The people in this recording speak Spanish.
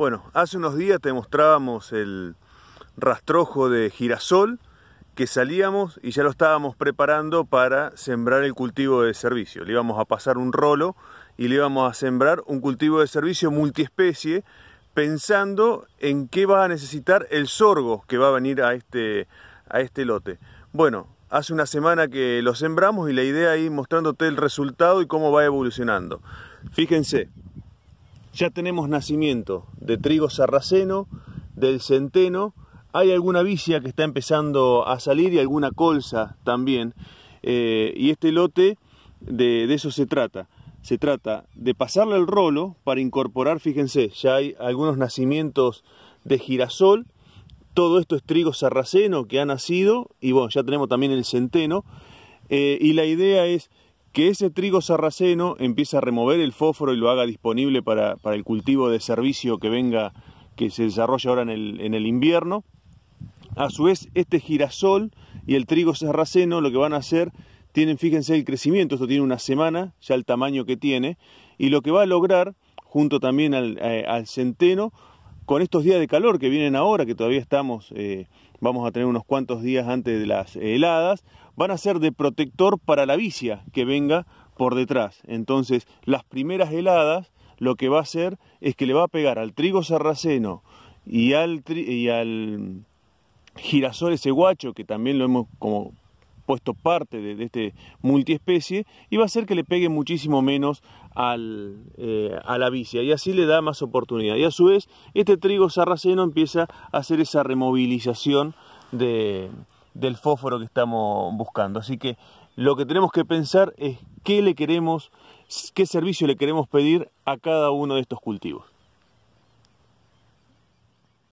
Bueno, hace unos días te mostrábamos el rastrojo de girasol que salíamos y ya lo estábamos preparando para sembrar el cultivo de servicio. Le íbamos a pasar un rolo y le íbamos a sembrar un cultivo de servicio multiespecie pensando en qué va a necesitar el sorgo que va a venir a este, a este lote. Bueno, hace una semana que lo sembramos y la idea ir mostrándote el resultado y cómo va evolucionando. Fíjense, ya tenemos nacimiento de trigo sarraceno, del centeno, hay alguna vicia que está empezando a salir y alguna colza también. Eh, y este lote de, eso se trata. Se trata de pasarle el rolo para incorporar, fíjense, ya hay algunos nacimientos de girasol. Todo esto es trigo sarraceno que ha nacido y bueno, ya tenemos también el centeno. Eh, y la idea es que ese trigo sarraceno empiece a remover el fósforo y lo haga disponible para, el cultivo de servicio que venga, que se desarrolla ahora en el, invierno. A su vez, este girasol y el trigo sarraceno lo que van a hacer, tienen, fíjense el crecimiento, esto tiene una semana, ya el tamaño que tiene, y lo que va a lograr, junto también al eh, centeno, con estos días de calor que vienen ahora, que todavía estamos, eh, vamos a tener unos cuantos días antes de las heladas, van a ser de protector para la vicia que venga por detrás. Entonces, las primeras heladas lo que va a hacer es que le va a pegar al trigo sarraceno y al, girasol ese guacho, que también lo hemos como puesto parte de, este multiespecie y va a hacer que le pegue muchísimo menos al, eh, a la vicia y así le da más oportunidad. Y a su vez, este trigo sarraceno empieza a hacer esa removilización de, del fósforo que estamos buscando. Así que lo que tenemos que pensar es qué le queremos, qué servicio le queremos pedir a cada uno de estos cultivos.